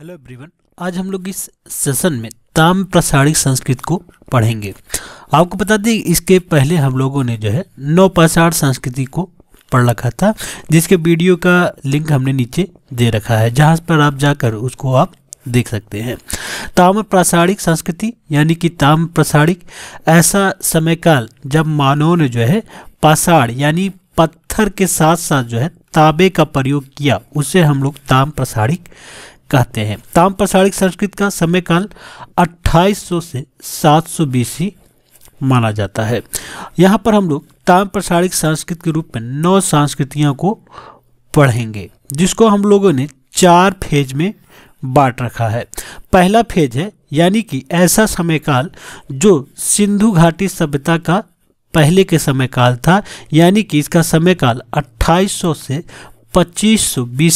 hello everyone आज हम लोग इस सेशन में ताम प्रसारिक संस्कृत को पढ़ेंगे आपको बता दें इसके पहले हम लोगों ने जो है नौ प्रसार संस्कृति को पढ़ रखा था जिसके वीडियो का लिंक हमने नीचे दे रखा है जहां पर आप जाकर उसको आप देख सकते हैं ताम प्रसारिक संस्कृति यानी कि ताम प्रसारिक ऐसा समय काल जब मानव ने जो है पाषाण यानी पत्थर के साथ साथ जो है ताबे का प्रयोग किया उसे हम लोग ताम प्रसारिक कहते हैं ताम प्रसारिक संस्कृत का समय काल 2800 से 700 सौ माना जाता है यहाँ पर हम लोग प्रसारिक संस्कृत के रूप में नौ संस्कृतियों को पढ़ेंगे जिसको हम लोगों ने चार फेज में बांट रखा है पहला फेज है यानी कि ऐसा समय काल जो सिंधु घाटी सभ्यता का पहले के समय काल था यानी कि इसका समय काल 2800 से 2500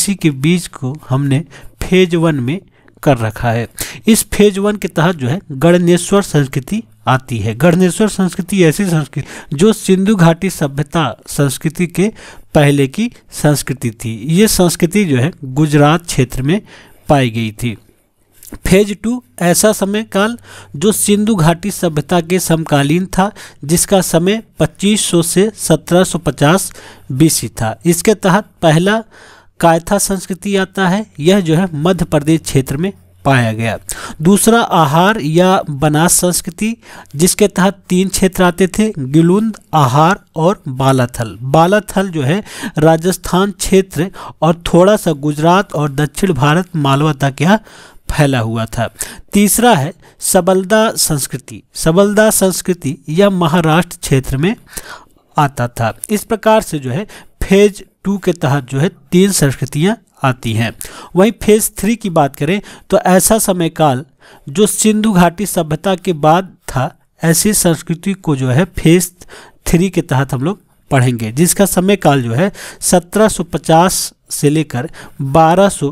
सौ के बीच को हमने फेज वन में कर रखा है इस फेज वन के तहत जो है गणनेश्वर संस्कृति आती है गणनेश्वर संस्कृति ऐसी संस्कृति जो सिंधु घाटी सभ्यता संस्कृति के पहले की संस्कृति थी ये संस्कृति जो है गुजरात क्षेत्र में पाई गई थी फेज टू ऐसा समय काल जो सिंधु घाटी सभ्यता के समकालीन था जिसका समय 2500 से 1750 बीसी था इसके तहत पहला कायथा संस्कृति आता है यह जो है मध्य प्रदेश क्षेत्र में पाया गया दूसरा आहार या बनास संस्कृति जिसके तहत तीन क्षेत्र आते थे गिलुंद आहार और बालाथल बालाथल जो है राजस्थान क्षेत्र और थोड़ा सा गुजरात और दक्षिण भारत मालवा तक यह फैला हुआ था तीसरा है सबलदा संस्कृति सबलदा संस्कृति यह महाराष्ट्र क्षेत्र में आता था इस प्रकार से जो है फेज टू के तहत जो है तीन संस्कृतियाँ आती हैं वहीं फेज थ्री की बात करें तो ऐसा समय काल जो सिंधु घाटी सभ्यता के बाद था ऐसी संस्कृति को जो है फेज थ्री के तहत हम लोग पढ़ेंगे जिसका समय काल जो है 1750 से लेकर 1200 सौ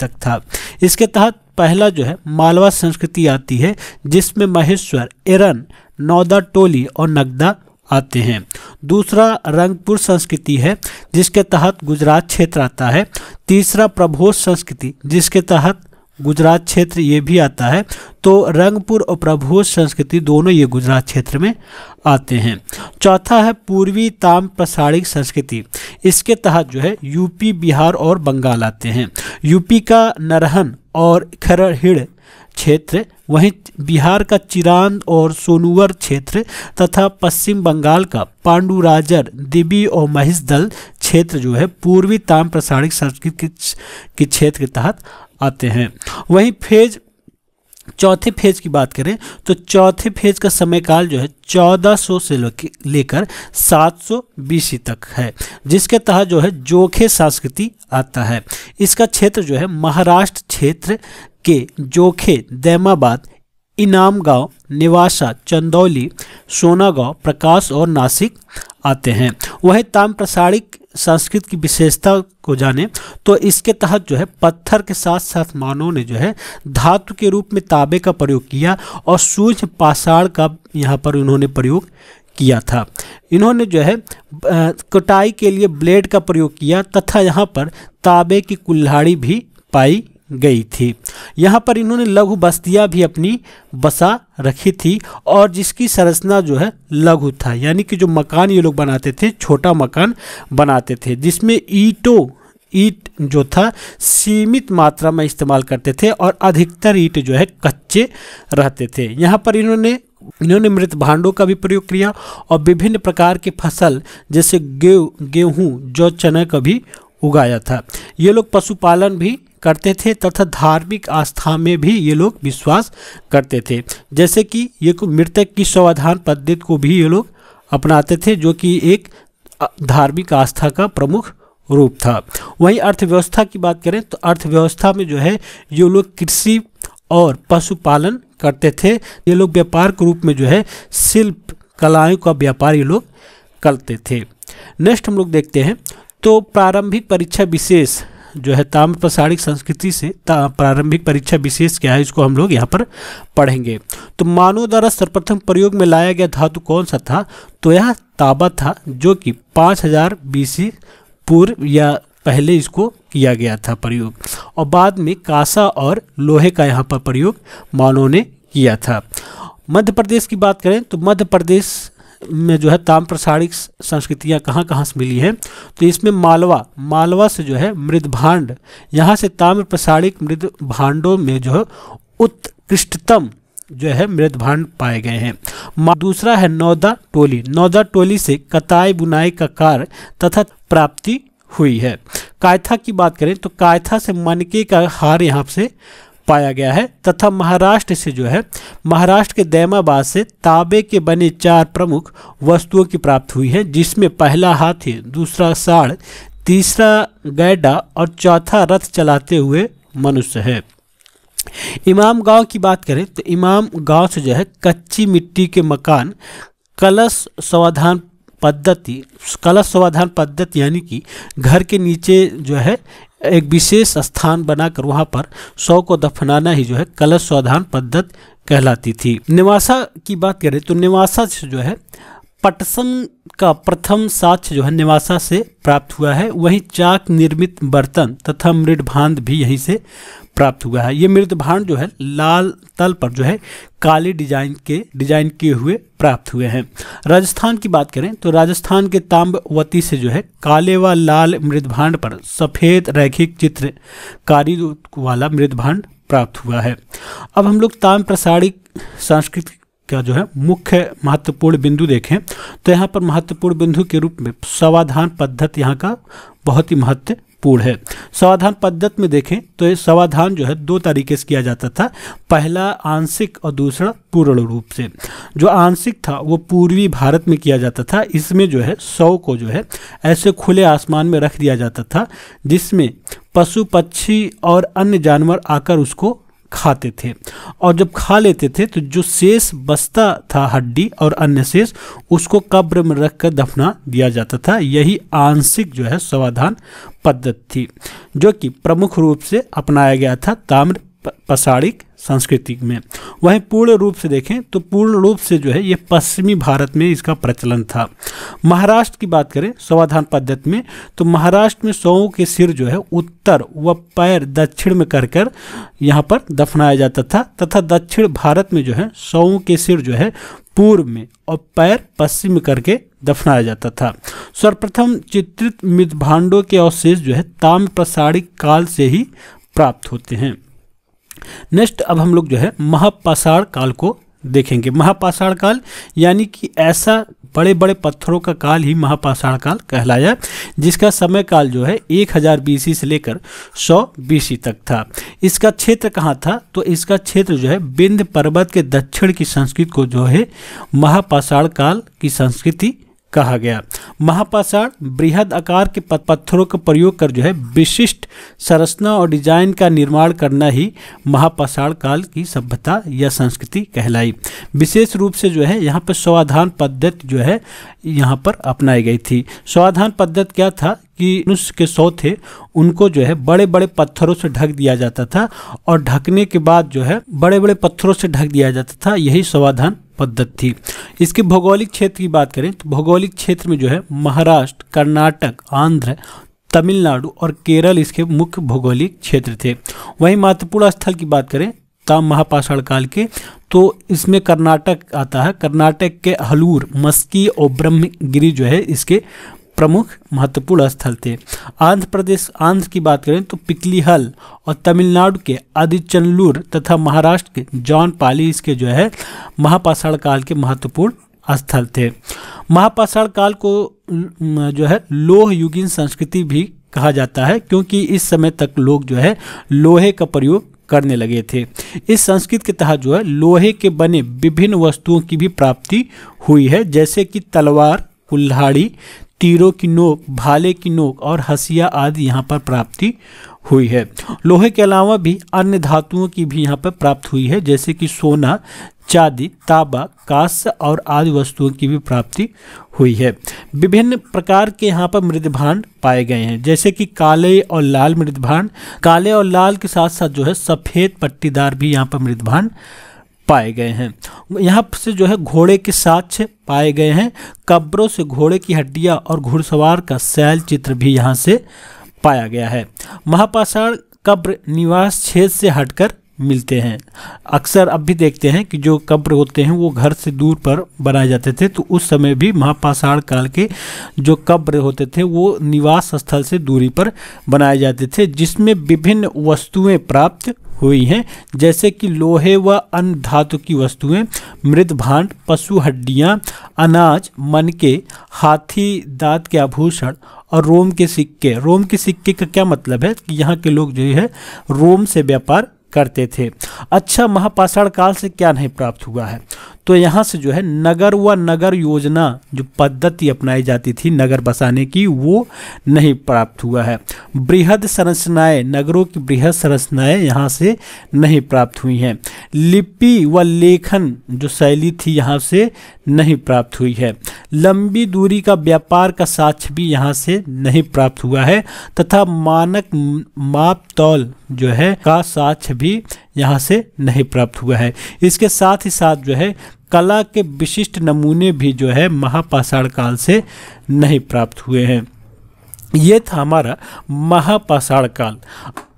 तक था इसके तहत पहला जो है मालवा संस्कृति आती है जिसमें महेश्वर एरन नौदा टोली और नगदा आते हैं दूसरा रंगपुर संस्कृति है जिसके तहत गुजरात क्षेत्र आता है तीसरा प्रभोस संस्कृति जिसके तहत गुजरात क्षेत्र ये भी आता है तो रंगपुर और प्रभोज संस्कृति दोनों ये गुजरात क्षेत्र में आते हैं चौथा है पूर्वी ताम प्रसारिक संस्कृति इसके तहत जो है यूपी बिहार और बंगाल आते हैं यूपी का नरहन और खरहिड़ क्षेत्र वहीं बिहार का चिरांद और सोनुवर क्षेत्र तथा पश्चिम बंगाल का पांडुराजर दिबी और महिषदल क्षेत्र जो है पूर्वी ताम प्रसारिक संस्कृत के क्षेत्र के तहत आते हैं वहीं फेज चौथे फेज की बात करें तो चौथे फेज का समयकाल जो है 1400 से लेकर 700 बीसी तक है जिसके तहत जो है जोखे संस्कृति आता है इसका क्षेत्र जो है महाराष्ट्र क्षेत्र के जोखे दैमाबाद इनाम गांव निवासा चंदौली सोनागांव प्रकाश और नासिक आते हैं ताम ताम्रसाड़ी संस्कृत की विशेषता को जाने तो इसके तहत जो है पत्थर के साथ साथ मानव ने जो है धातु के रूप में ताबे का प्रयोग किया और सूर्य पाषाण का यहाँ पर उन्होंने प्रयोग किया था इन्होंने जो है कटाई के लिए ब्लेड का प्रयोग किया तथा यहाँ पर ताबे की कुल्हाड़ी भी पाई गई थी यहाँ पर इन्होंने लघु बस्तियाँ भी अपनी बसा रखी थी और जिसकी संरचना जो है लघु था यानी कि जो मकान ये लोग बनाते थे छोटा मकान बनाते थे जिसमें ईटो ईट जो था सीमित मात्रा में इस्तेमाल करते थे और अधिकतर ईट जो है कच्चे रहते थे यहाँ पर इन्होंने इन्होंने मृत भांडों का भी प्रयोग किया और विभिन्न प्रकार की फसल जैसे गेहूँ गेहूँ जो चना का भी उगाया था ये लोग पशुपालन भी करते थे तथा धार्मिक आस्था में भी ये लोग विश्वास करते थे जैसे कि ये मृतक की स्वाधान पद्धति को भी ये लोग अपनाते थे जो कि एक धार्मिक आस्था का प्रमुख रूप था वहीं अर्थव्यवस्था की बात करें तो अर्थव्यवस्था में जो है ये लोग कृषि और पशुपालन करते थे ये लोग व्यापार के रूप में जो है शिल्प कलाओं का व्यापार ये लोग करते थे नेक्स्ट हम लोग देखते हैं तो प्रारंभिक परीक्षा विशेष जो है ताम्रप्रसारिक संस्कृति से प्रारंभिक परीक्षा विशेष क्या है इसको हम लोग यहाँ पर पढ़ेंगे तो मानव द्वारा सर्वप्रथम प्रयोग में लाया गया धातु कौन सा था तो यह ताबा था जो कि पाँच हजार बीसी पूर्व या पहले इसको किया गया था प्रयोग और बाद में कासा और लोहे का यहाँ पर प्रयोग मानव ने किया था मध्य प्रदेश की बात करें तो मध्य प्रदेश में जो है ताम्रसारिक संस्कृतियाँ कहाँ कहाँ से मिली हैं तो इसमें मालवा मालवा से जो है मृदभांड यहाँ से ताम्रप्रसारिक मृदभांडों में जो है उत्कृष्टतम जो है मृदभांड पाए गए हैं दूसरा है नौदा टोली नौदा टोली से कताई बुनाई का कार्य तथा प्राप्ति हुई है कायथा की बात करें तो कायथा से मनके का हार यहाँ से पाया गया है तथा महाराष्ट्र से जो है महाराष्ट्र के दैमाबाद से ताबे के बने चार प्रमुख वस्तुओं की प्राप्त हुई है जिसमें पहला हाथी दूसरा साढ़ तीसरा गैडा और चौथा रथ चलाते हुए मनुष्य है इमाम गांव की बात करें तो इमाम गांव से जो है कच्ची मिट्टी के मकान कलश समाधान पद्धति कलश समाधान पद्धति यानी कि घर के नीचे जो है एक विशेष स्थान बनाकर वहाँ पर शव को दफनाना ही जो है कलश स्वाधान पद्धत कहलाती थी निवासा की बात करें तो निवासा से जो है पटसन का प्रथम साक्ष जो है निवासा से प्राप्त हुआ है वहीं चाक निर्मित बर्तन तथा मृदभांड भी यहीं से प्राप्त हुआ है ये मृत भांड जो है लाल तल पर जो है काले डिजाइन के डिजाइन किए हुए प्राप्त हुए हैं राजस्थान की बात करें तो राजस्थान के ताम्बवती से जो है काले व लाल मृत भांड पर सफ़ेद रैखिक चित्र कारी वाला मृत भांड प्राप्त हुआ है अब हम लोग ताम प्रसारिक सांस्कृतिक का जो है मुख्य महत्वपूर्ण बिंदु देखें तो यहाँ पर महत्वपूर्ण बिंदु के रूप में सवाधान पद्धति यहाँ का बहुत ही महत्व पूर्ण है समाधान पद्धत में देखें तो ये समाधान जो है दो तरीके से किया जाता था पहला आंशिक और दूसरा पूर्ण रूप से जो आंशिक था वो पूर्वी भारत में किया जाता था इसमें जो है सौ को जो है ऐसे खुले आसमान में रख दिया जाता था जिसमें पशु पक्षी और अन्य जानवर आकर उसको खाते थे और जब खा लेते थे तो जो शेष बचता था हड्डी और अन्य शेष उसको कब्र में रख कर दफना दिया जाता था यही आंशिक जो है समाधान पद्धति थी जो कि प्रमुख रूप से अपनाया गया था ताम्र पसाड़िक संस्कृति में वहीं पूर्ण रूप से देखें तो पूर्ण रूप से जो है ये पश्चिमी भारत में इसका प्रचलन था महाराष्ट्र की बात करें स्वाधान पद्धति में तो महाराष्ट्र में सौ के सिर जो है उत्तर व पैर दक्षिण में कर कर यहाँ पर दफनाया जाता था तथा दक्षिण भारत में जो है सौ के सिर जो है पूर्व में और पैर पश्चिम करके दफनाया जाता था सर्वप्रथम चित्रित मृत के अवशेष जो है ताम प्रसारिक काल से ही प्राप्त होते हैं नेक्स्ट अब हम लोग जो है महापाषाण काल को देखेंगे महापाषाण काल यानी कि ऐसा बड़े बड़े पत्थरों का काल ही महापाषाण काल कहलाया जिसका समय काल जो है 1000 हजार से लेकर 100 बी तक था इसका क्षेत्र कहाँ था तो इसका क्षेत्र जो है बिंद पर्वत के दक्षिण की संस्कृति को जो है महापाषाण काल की संस्कृति कहा गया महापाषाण बृहद आकार के पत्थरों का प्रयोग कर जो है विशिष्ट संरचना और डिजाइन का निर्माण करना ही महापाषाण काल की सभ्यता या संस्कृति कहलाई विशेष रूप से जो है यहाँ पर स्वाधान पद्धति जो है यहाँ पर अपनाई गई थी स्वाधान पद्धति क्या था कि मनुष्य के सौ थे उनको जो है बड़े बड़े पत्थरों से ढक दिया जाता था और ढकने के बाद जो है बड़े बड़े पत्थरों से ढक दिया जाता था यही स्वाधान पद्धति इसके भौगोलिक क्षेत्र की बात करें तो भौगोलिक क्षेत्र में जो है महाराष्ट्र कर्नाटक आंध्र तमिलनाडु और केरल इसके मुख्य भौगोलिक क्षेत्र थे वहीं महत्वपूर्ण स्थल की बात करें ताम महापाषाण काल के तो इसमें कर्नाटक आता है कर्नाटक के हलूर मस्की और ब्रह्मगिरी जो है इसके प्रमुख महत्वपूर्ण स्थल थे आंध्र प्रदेश आंध्र की बात करें तो पिकलीहल और तमिलनाडु के आदिचनलूर तथा महाराष्ट्र के जॉन पाली इसके जो है महापाषाण काल के महत्वपूर्ण स्थल थे महापाषाण काल को जो है लोह युगीन संस्कृति भी कहा जाता है क्योंकि इस समय तक लोग जो है लोहे का प्रयोग करने लगे थे इस संस्कृत के तहत जो है लोहे के बने विभिन्न वस्तुओं की भी प्राप्ति हुई है जैसे कि तलवार कुल्हाड़ी तीरों की नोक भाले की नोक और हसिया आदि यहाँ पर प्राप्ति हुई है लोहे के अलावा भी अन्य धातुओं की भी यहाँ पर प्राप्त हुई है जैसे कि सोना चांदी ताबा कांस्य और आदि वस्तुओं की भी प्राप्ति हुई है विभिन्न प्रकार के यहाँ पर मृदभांड पाए गए हैं जैसे कि काले और लाल मृदभांड काले और लाल के साथ साथ जो है सफ़ेद पट्टीदार भी यहाँ पर मृदभांड पाए गए हैं यहाँ से जो है घोड़े के साक्ष पाए गए हैं कब्रों से घोड़े की हड्डियाँ और घुड़सवार का शैल चित्र भी यहाँ से पाया गया है महापाषाण कब्र निवास छेद से हटकर मिलते हैं अक्सर अब भी देखते हैं कि जो कब्र होते हैं वो घर से दूर पर बनाए जाते थे तो उस समय भी महापाषाण काल के जो कब्र होते थे वो निवास स्थल से दूरी पर बनाए जाते थे जिसमें विभिन्न वस्तुएं प्राप्त हुई हैं जैसे कि लोहे व अन्य धातु की वस्तुएं मृत भांड पशु हड्डियां, अनाज मनके हाथी दांत के आभूषण और रोम के सिक्के रोम के सिक्के का क्या मतलब है कि यहाँ के लोग जो है रोम से व्यापार करते थे अच्छा महापाषाण काल से क्या नहीं प्राप्त हुआ है तो यहाँ से जो है नगर व नगर योजना जो पद्धति अपनाई जाती थी नगर बसाने की वो नहीं प्राप्त हुआ है बृहद संरचनाएँ नगरों की बृहद संरचनाएँ यहाँ से नहीं प्राप्त हुई हैं लिपि व लेखन जो शैली थी यहाँ से नहीं प्राप्त हुई है लंबी दूरी का व्यापार का साक्ष्य भी यहाँ से नहीं प्राप्त हुआ है तथा मानक माप तौल जो है का साक्ष्य भी यहाँ से नहीं प्राप्त हुआ है इसके साथ ही साथ जो है कला के विशिष्ट नमूने भी जो है महापाषाण काल से नहीं प्राप्त हुए हैं ये था हमारा महापाषाण काल